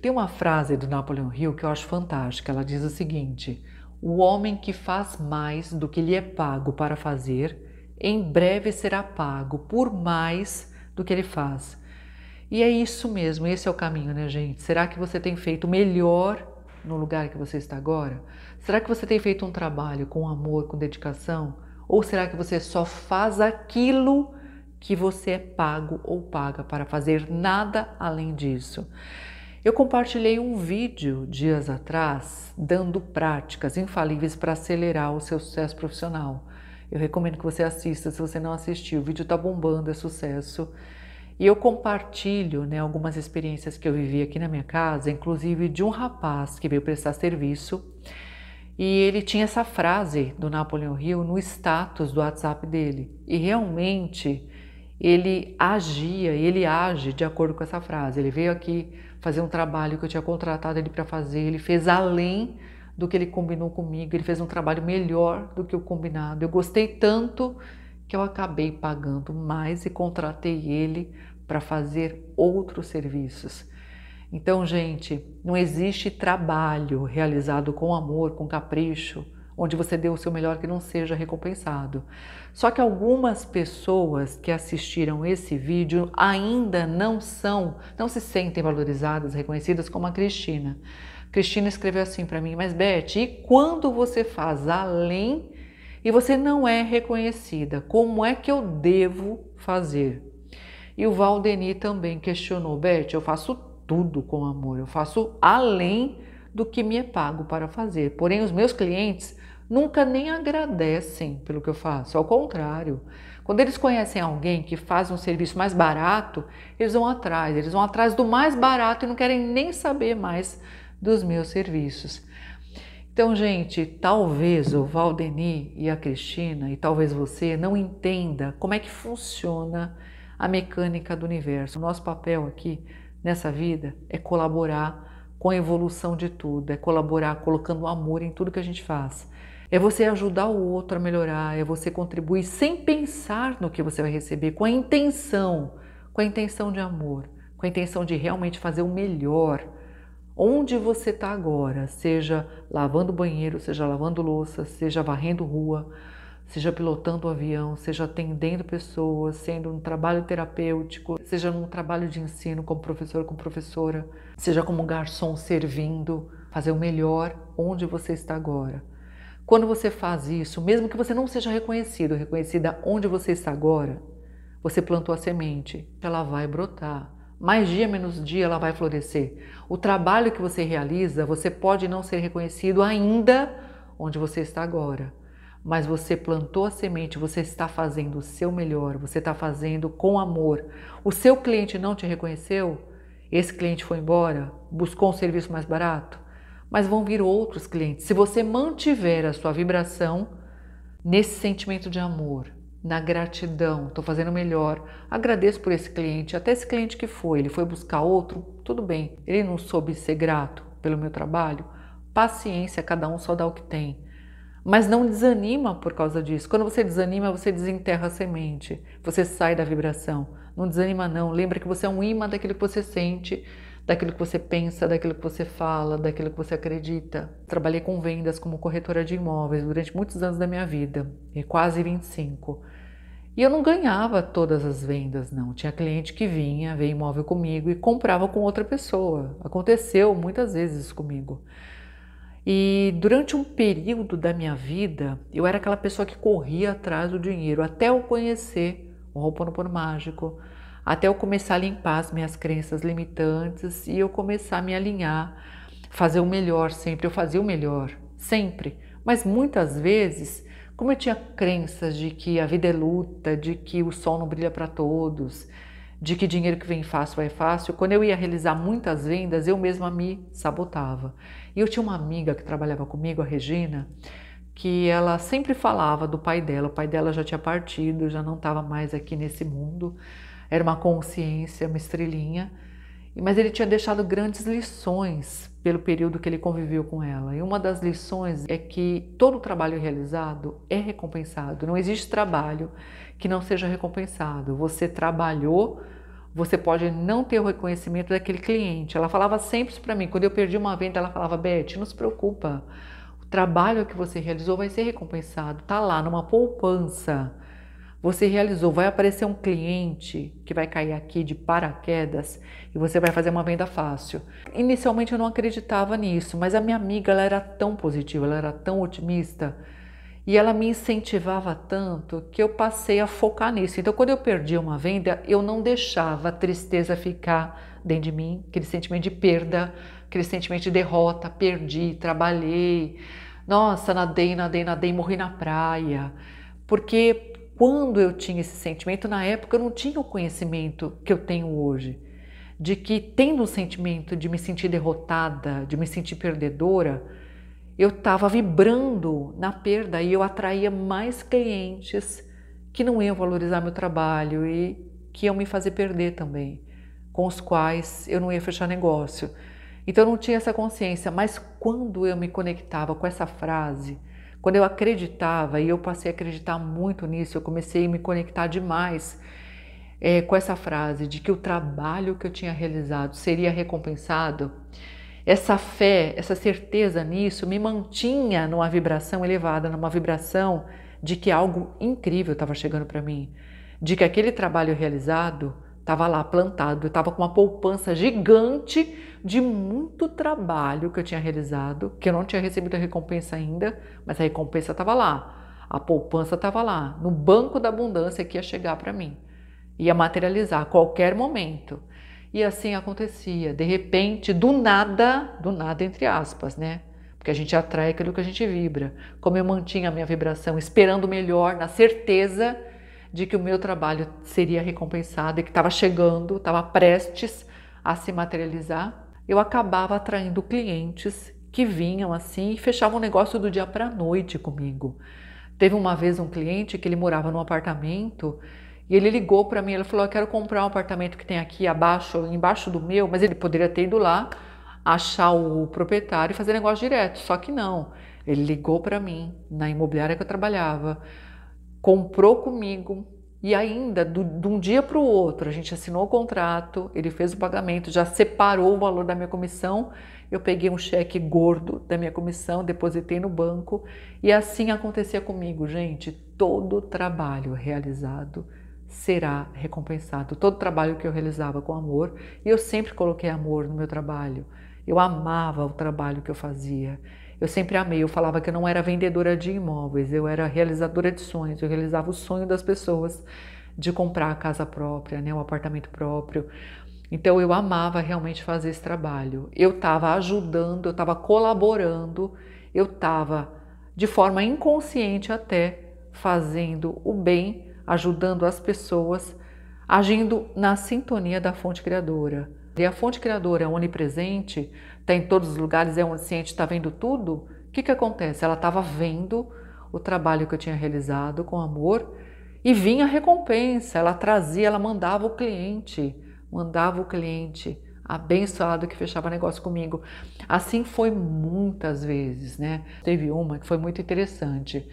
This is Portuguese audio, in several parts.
Tem uma frase do Napoleon Hill que eu acho fantástica. Ela diz o seguinte: O homem que faz mais do que lhe é pago para fazer, em breve será pago por mais do que ele faz. E é isso mesmo, esse é o caminho, né, gente? Será que você tem feito melhor no lugar que você está agora? Será que você tem feito um trabalho com amor, com dedicação? Ou será que você só faz aquilo que você é pago ou paga para fazer nada além disso? Eu compartilhei um vídeo dias atrás dando práticas infalíveis para acelerar o seu sucesso profissional. Eu recomendo que você assista se você não assistiu. O vídeo está bombando, é sucesso. E eu compartilho né, algumas experiências que eu vivi aqui na minha casa, inclusive de um rapaz que veio prestar serviço. E ele tinha essa frase do Napoleão Hill no status do WhatsApp dele. E realmente ele agia, ele age de acordo com essa frase. Ele veio aqui fazer um trabalho que eu tinha contratado ele para fazer. Ele fez além do que ele combinou comigo, ele fez um trabalho melhor do que o combinado. Eu gostei tanto que eu acabei pagando mais e contratei ele para fazer outros serviços. Então, gente, não existe trabalho realizado com amor, com capricho onde você deu o seu melhor que não seja recompensado. Só que algumas pessoas que assistiram esse vídeo ainda não são, não se sentem valorizadas, reconhecidas como a Cristina. Cristina escreveu assim para mim: "Mas Beth, e quando você faz além e você não é reconhecida, como é que eu devo fazer?" E o Valdeni também questionou: "Beth, eu faço tudo com amor, eu faço além do que me é pago para fazer. Porém, os meus clientes nunca nem agradecem pelo que eu faço, ao contrário. Quando eles conhecem alguém que faz um serviço mais barato, eles vão atrás, eles vão atrás do mais barato e não querem nem saber mais dos meus serviços. Então, gente, talvez o Valdeni e a Cristina, e talvez você, não entenda como é que funciona a mecânica do universo. O nosso papel aqui nessa vida é colaborar com a evolução de tudo, é colaborar colocando amor em tudo que a gente faz. É você ajudar o outro a melhorar, é você contribuir sem pensar no que você vai receber, com a intenção, com a intenção de amor, com a intenção de realmente fazer o melhor. Onde você está agora, seja lavando banheiro, seja lavando louça, seja varrendo rua, seja pilotando um avião, seja atendendo pessoas, sendo um trabalho terapêutico, seja num trabalho de ensino como professor, com professora, seja como um garçom servindo, fazer o melhor onde você está agora. Quando você faz isso, mesmo que você não seja reconhecido, reconhecida onde você está agora, você plantou a semente, ela vai brotar. Mais dia menos dia ela vai florescer. O trabalho que você realiza, você pode não ser reconhecido ainda onde você está agora, mas você plantou a semente, você está fazendo o seu melhor, você está fazendo com amor. O seu cliente não te reconheceu? Esse cliente foi embora? Buscou um serviço mais barato? mas vão vir outros clientes. Se você mantiver a sua vibração nesse sentimento de amor, na gratidão, estou fazendo melhor, agradeço por esse cliente, até esse cliente que foi, ele foi buscar outro, tudo bem, ele não soube ser grato pelo meu trabalho, paciência, cada um só dá o que tem. Mas não desanima por causa disso. Quando você desanima, você desenterra a semente, você sai da vibração. Não desanima, não. Lembra que você é um imã daquilo que você sente daquilo que você pensa, daquilo que você fala, daquilo que você acredita. Trabalhei com vendas como corretora de imóveis durante muitos anos da minha vida, quase 25. E eu não ganhava todas as vendas, não. Tinha cliente que vinha, veio imóvel comigo e comprava com outra pessoa. Aconteceu muitas vezes isso comigo. E durante um período da minha vida, eu era aquela pessoa que corria atrás do dinheiro, até eu conhecer o Ho'oponopono Mágico, até eu começar a limpar as minhas crenças limitantes e eu começar a me alinhar, fazer o melhor sempre. Eu fazia o melhor, sempre. Mas muitas vezes, como eu tinha crenças de que a vida é luta, de que o sol não brilha para todos, de que dinheiro que vem fácil vai fácil, quando eu ia realizar muitas vendas, eu mesma me sabotava. E eu tinha uma amiga que trabalhava comigo, a Regina, que ela sempre falava do pai dela. O pai dela já tinha partido, já não estava mais aqui nesse mundo. Era uma consciência, uma estrelinha, mas ele tinha deixado grandes lições pelo período que ele conviveu com ela. E uma das lições é que todo trabalho realizado é recompensado. Não existe trabalho que não seja recompensado. Você trabalhou, você pode não ter o reconhecimento daquele cliente. Ela falava sempre para mim, quando eu perdi uma venda, ela falava: "Beth, não se preocupa. O trabalho que você realizou vai ser recompensado. Tá lá numa poupança." Você realizou, vai aparecer um cliente que vai cair aqui de paraquedas e você vai fazer uma venda fácil. Inicialmente eu não acreditava nisso, mas a minha amiga ela era tão positiva, ela era tão otimista e ela me incentivava tanto que eu passei a focar nisso. Então, quando eu perdi uma venda, eu não deixava a tristeza ficar dentro de mim, aquele sentimento de perda, aquele sentimento de derrota, perdi, trabalhei, nossa, nadei, nadei, nadei, morri na praia. Porque quando eu tinha esse sentimento, na época eu não tinha o conhecimento que eu tenho hoje, de que tendo o sentimento de me sentir derrotada, de me sentir perdedora, eu estava vibrando na perda e eu atraía mais clientes que não iam valorizar meu trabalho e que iam me fazer perder também, com os quais eu não ia fechar negócio. Então eu não tinha essa consciência, mas quando eu me conectava com essa frase, quando eu acreditava, e eu passei a acreditar muito nisso, eu comecei a me conectar demais é, com essa frase de que o trabalho que eu tinha realizado seria recompensado. Essa fé, essa certeza nisso me mantinha numa vibração elevada, numa vibração de que algo incrível estava chegando para mim, de que aquele trabalho realizado estava lá plantado, eu estava com uma poupança gigante de muito trabalho que eu tinha realizado, que eu não tinha recebido a recompensa ainda, mas a recompensa estava lá, a poupança estava lá, no banco da abundância que ia chegar para mim, ia materializar a qualquer momento. E assim acontecia, de repente, do nada, do nada entre aspas, né? Porque a gente atrai aquilo que a gente vibra. Como eu mantinha a minha vibração esperando o melhor, na certeza de que o meu trabalho seria recompensado e que estava chegando, estava prestes a se materializar, eu acabava atraindo clientes que vinham assim e fechavam o negócio do dia para a noite comigo. Teve uma vez um cliente que ele morava num apartamento e ele ligou para mim, ele falou: "Eu quero comprar um apartamento que tem aqui abaixo, embaixo do meu", mas ele poderia ter ido lá, achar o proprietário e fazer negócio direto, só que não. Ele ligou para mim na imobiliária que eu trabalhava comprou comigo e ainda do, de um dia para o outro a gente assinou o contrato, ele fez o pagamento, já separou o valor da minha comissão. Eu peguei um cheque gordo da minha comissão, depositei no banco e assim acontecia comigo, gente. Todo trabalho realizado será recompensado. Todo trabalho que eu realizava com amor, e eu sempre coloquei amor no meu trabalho. Eu amava o trabalho que eu fazia. Eu sempre amei, eu falava que eu não era vendedora de imóveis, eu era realizadora de sonhos, eu realizava o sonho das pessoas de comprar a casa própria, né, o apartamento próprio. Então eu amava realmente fazer esse trabalho. Eu estava ajudando, eu estava colaborando, eu estava de forma inconsciente até fazendo o bem, ajudando as pessoas agindo na sintonia da fonte criadora. E a fonte criadora é onipresente, está em todos os lugares, é onisciente, está vendo tudo. O que, que acontece? Ela estava vendo o trabalho que eu tinha realizado com amor e vinha a recompensa. Ela trazia, ela mandava o cliente, mandava o cliente abençoado que fechava negócio comigo. Assim foi muitas vezes, né? Teve uma que foi muito interessante.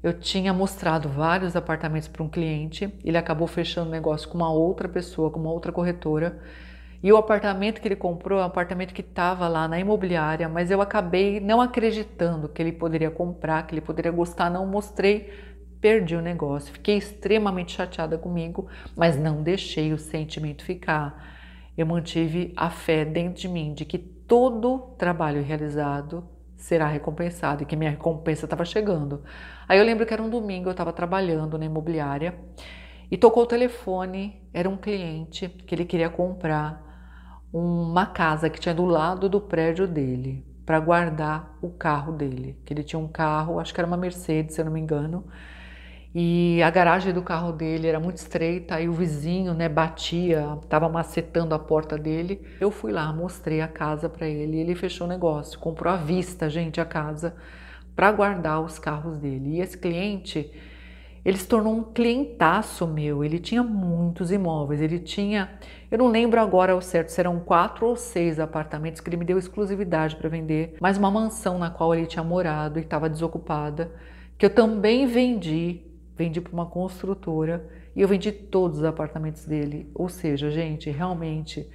Eu tinha mostrado vários apartamentos para um cliente, ele acabou fechando o negócio com uma outra pessoa, com uma outra corretora. E o apartamento que ele comprou é um apartamento que estava lá na imobiliária, mas eu acabei não acreditando que ele poderia comprar, que ele poderia gostar, não mostrei, perdi o negócio. Fiquei extremamente chateada comigo, mas não deixei o sentimento ficar. Eu mantive a fé dentro de mim de que todo trabalho realizado será recompensado e que minha recompensa estava chegando. Aí eu lembro que era um domingo, eu estava trabalhando na imobiliária e tocou o telefone. Era um cliente que ele queria comprar uma casa que tinha do lado do prédio dele para guardar o carro dele, que ele tinha um carro, acho que era uma Mercedes, se eu não me engano e a garagem do carro dele era muito estreita e o vizinho, né, batia, estava macetando a porta dele. Eu fui lá, mostrei a casa para ele, e ele fechou o negócio, comprou à vista, gente, a casa para guardar os carros dele. E esse cliente, ele se tornou um clientaço meu. Ele tinha muitos imóveis. Ele tinha, eu não lembro agora ao certo, serão quatro ou seis apartamentos que ele me deu exclusividade para vender, mas uma mansão na qual ele tinha morado e estava desocupada, que eu também vendi vendi para uma construtora e eu vendi todos os apartamentos dele. Ou seja, gente, realmente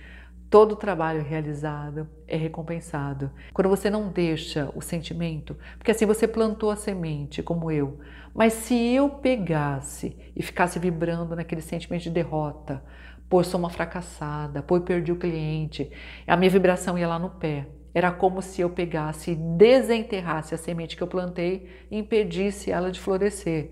todo trabalho é realizado é recompensado. Quando você não deixa o sentimento, porque assim você plantou a semente, como eu, mas se eu pegasse e ficasse vibrando naquele sentimento de derrota, pô, sou uma fracassada, pô, perdi o cliente, a minha vibração ia lá no pé. Era como se eu pegasse e desenterrasse a semente que eu plantei e impedisse ela de florescer.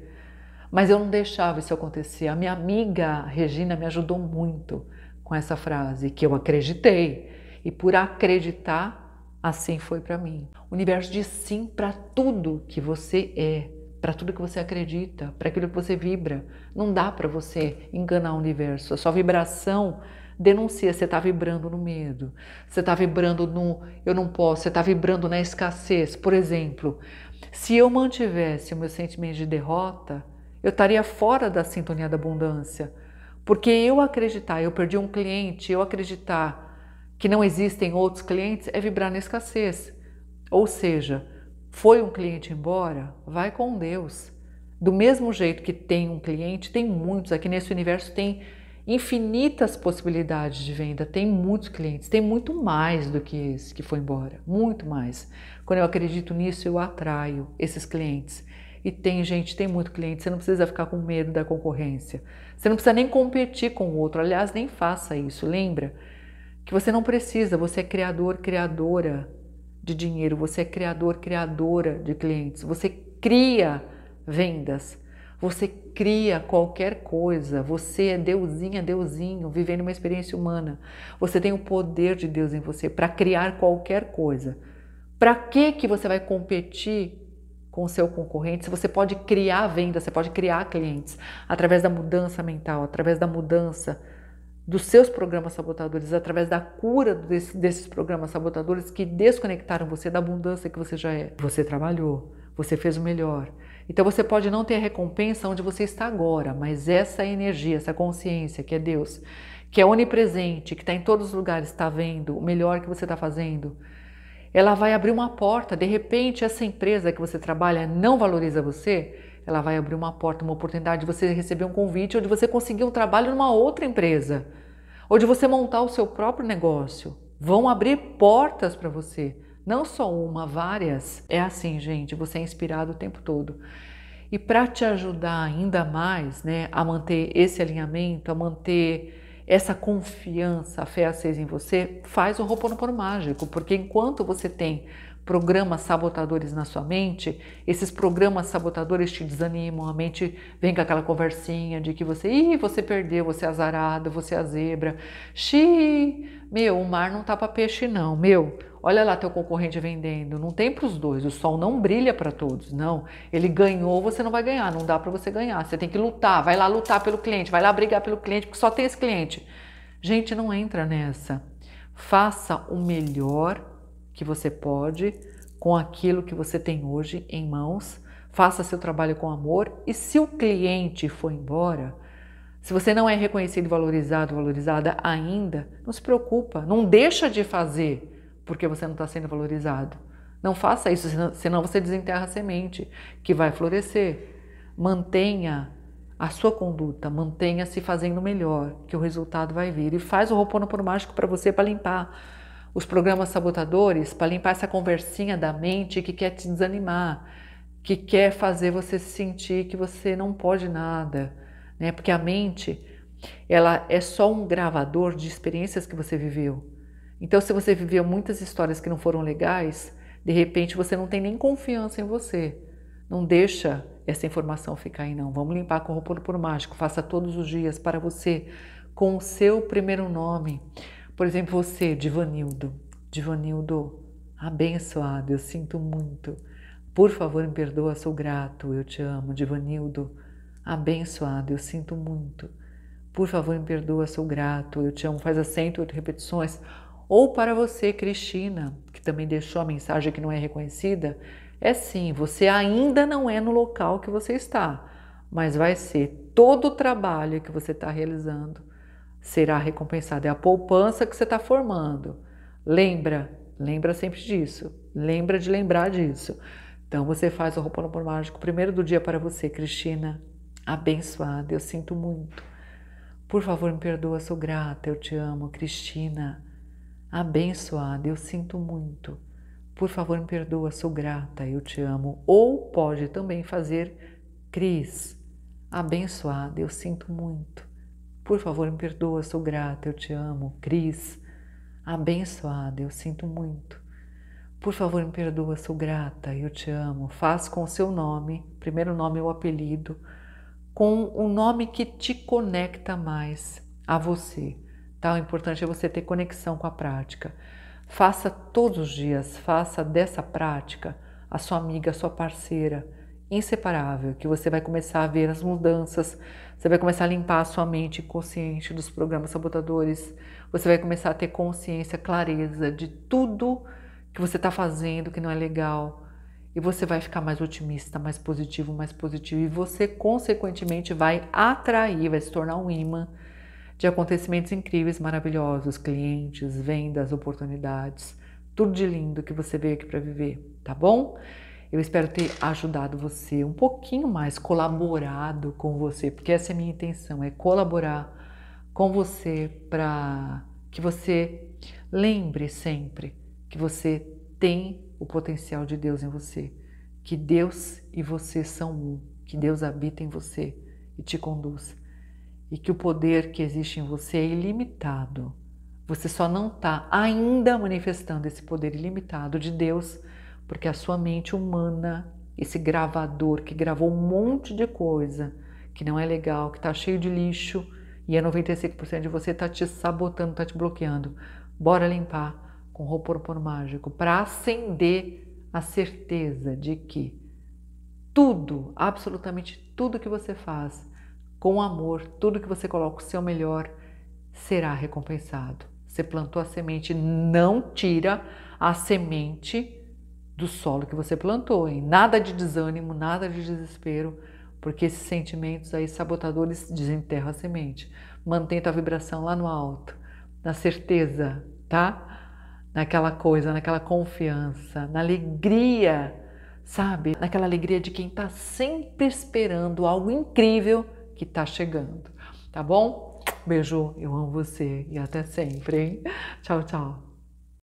Mas eu não deixava isso acontecer. A minha amiga Regina me ajudou muito com essa frase, que eu acreditei. E por acreditar, assim foi para mim. O universo diz sim para tudo que você é, para tudo que você acredita, para aquilo que você vibra. Não dá para você enganar o universo. A sua vibração denuncia. Você está vibrando no medo, você está vibrando no eu não posso, você está vibrando na escassez. Por exemplo, se eu mantivesse o meu sentimento de derrota, eu estaria fora da sintonia da abundância. Porque eu acreditar, eu perdi um cliente, eu acreditar que não existem outros clientes é vibrar na escassez. Ou seja, foi um cliente embora, vai com Deus. Do mesmo jeito que tem um cliente, tem muitos. Aqui nesse universo tem infinitas possibilidades de venda, tem muitos clientes, tem muito mais do que esse que foi embora, muito mais. Quando eu acredito nisso, eu atraio esses clientes. E tem gente, tem muito cliente, você não precisa ficar com medo da concorrência. Você não precisa nem competir com o outro. Aliás, nem faça isso, lembra? Que você não precisa, você é criador, criadora de dinheiro, você é criador, criadora de clientes. Você cria vendas. Você cria qualquer coisa, você é deusinha, deusinho, vivendo uma experiência humana. Você tem o poder de Deus em você para criar qualquer coisa. Para que que você vai competir com o seu concorrente, se você pode criar vendas, você pode criar clientes através da mudança mental, através da mudança dos seus programas sabotadores, através da cura desse, desses programas sabotadores que desconectaram você da abundância que você já é. Você trabalhou, você fez o melhor. Então você pode não ter a recompensa onde você está agora, mas essa energia, essa consciência que é Deus, que é onipresente, que está em todos os lugares, está vendo o melhor que você está fazendo, ela vai abrir uma porta. De repente, essa empresa que você trabalha não valoriza você, ela vai abrir uma porta, uma oportunidade de você receber um convite ou de você conseguir um trabalho numa outra empresa, ou de você montar o seu próprio negócio. Vão abrir portas para você, não só uma, várias. É assim, gente, você é inspirado o tempo todo. E para te ajudar ainda mais, né, a manter esse alinhamento, a manter essa confiança, a fé acesa em você, faz o Ho'oponopono mágico, porque enquanto você tem programas sabotadores na sua mente, esses programas sabotadores te desanimam, a mente vem com aquela conversinha de que você, ih, você perdeu, você é azarado, você é a zebra. Xiii, meu, o mar não tá para peixe não, meu. Olha lá teu concorrente vendendo, não tem para os dois, o sol não brilha para todos, não. Ele ganhou, você não vai ganhar, não dá para você ganhar. Você tem que lutar, vai lá lutar pelo cliente, vai lá brigar pelo cliente, porque só tem esse cliente. Gente, não entra nessa. Faça o melhor que você pode, com aquilo que você tem hoje em mãos, faça seu trabalho com amor e se o cliente for embora, se você não é reconhecido, valorizado, valorizada ainda, não se preocupa, não deixa de fazer porque você não está sendo valorizado. Não faça isso, senão você desenterra a semente que vai florescer. Mantenha a sua conduta, mantenha-se fazendo melhor, que o resultado vai vir. E faz o por mágico para você para limpar os programas sabotadores para limpar essa conversinha da mente que quer te desanimar, que quer fazer você sentir que você não pode nada, né? Porque a mente, ela é só um gravador de experiências que você viveu. Então, se você viveu muitas histórias que não foram legais, de repente você não tem nem confiança em você. Não deixa essa informação ficar aí, não. Vamos limpar com o por mágico. Faça todos os dias para você, com o seu primeiro nome. Por exemplo, você, Divanildo. Divanildo, abençoado, eu sinto muito. Por favor, me perdoa, sou grato, eu te amo. Divanildo, abençoado, eu sinto muito. Por favor, me perdoa, sou grato, eu te amo. Faz acento, oito repetições. Ou para você, Cristina, que também deixou a mensagem que não é reconhecida, é sim, você ainda não é no local que você está, mas vai ser todo o trabalho que você está realizando será recompensado. É a poupança que você está formando. Lembra, lembra sempre disso. Lembra de lembrar disso. Então você faz o Ho'oponopono mágico primeiro do dia para você, Cristina. Abençoada, eu sinto muito. Por favor, me perdoa, sou grata, eu te amo, Cristina. Abençoada, eu sinto muito. Por favor, me perdoa, sou grata, eu te amo. Ou pode também fazer Cris. Abençoada, eu sinto muito. Por favor, me perdoa, sou grata, eu te amo. Cris, abençoada, eu sinto muito. Por favor, me perdoa, sou grata, eu te amo. Faz com o seu nome, primeiro nome é ou apelido, com o nome que te conecta mais a você. Tá? O importante é você ter conexão com a prática. Faça todos os dias, faça dessa prática a sua amiga, a sua parceira inseparável, que você vai começar a ver as mudanças, você vai começar a limpar a sua mente consciente dos programas sabotadores, você vai começar a ter consciência, clareza de tudo que você está fazendo que não é legal. E você vai ficar mais otimista, mais positivo, mais positivo. E você, consequentemente, vai atrair, vai se tornar um imã de acontecimentos incríveis, maravilhosos, clientes, vendas, oportunidades, tudo de lindo que você veio aqui para viver, tá bom? Eu espero ter ajudado você um pouquinho mais, colaborado com você, porque essa é a minha intenção, é colaborar com você para que você lembre sempre que você tem o potencial de Deus em você, que Deus e você são um, que Deus habita em você e te conduz, e que o poder que existe em você é ilimitado. Você só não está ainda manifestando esse poder ilimitado de Deus porque a sua mente humana, esse gravador que gravou um monte de coisa que não é legal, que está cheio de lixo e é 95% de você está te sabotando, está te bloqueando. Bora limpar com roupor mágico para acender a certeza de que tudo, absolutamente tudo que você faz com amor, tudo que você coloca o seu melhor será recompensado. Você plantou a semente, não tira a semente do solo que você plantou, hein? Nada de desânimo, nada de desespero, porque esses sentimentos aí sabotadores desenterram a semente. Mantém tua vibração lá no alto, na certeza, tá? Naquela coisa, naquela confiança, na alegria, sabe? Naquela alegria de quem tá sempre esperando algo incrível que tá chegando, tá bom? Beijo, eu amo você e até sempre, hein? Tchau, tchau.